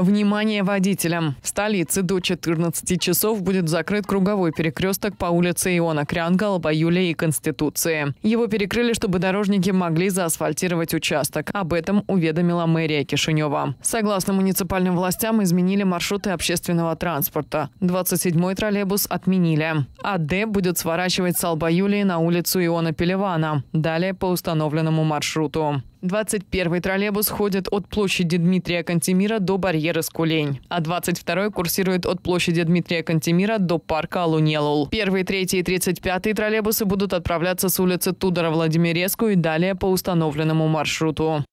Внимание водителям! В столице до 14 часов будет закрыт круговой перекресток по улице Иона Крянга, Лобаюля и Конституции. Его перекрыли, чтобы дорожники могли заасфальтировать участок. Об этом уведомила мэрия Кишинева. Согласно муниципальным властям, изменили маршруты общественного транспорта. 27-й троллейбус отменили. АД будет сворачивать с Албаюлии на улицу Иона Пелевана. Далее по установленному маршруту. 21-й троллейбус ходит от площади Дмитрия Кантемира до барьера Ерыскулень, а 22-й курсирует от площади Дмитрия Кантемира до парка Алунелул. Первые третий и 35-й троллейбусы будут отправляться с улицы Тудора Владимиреску и далее по установленному маршруту.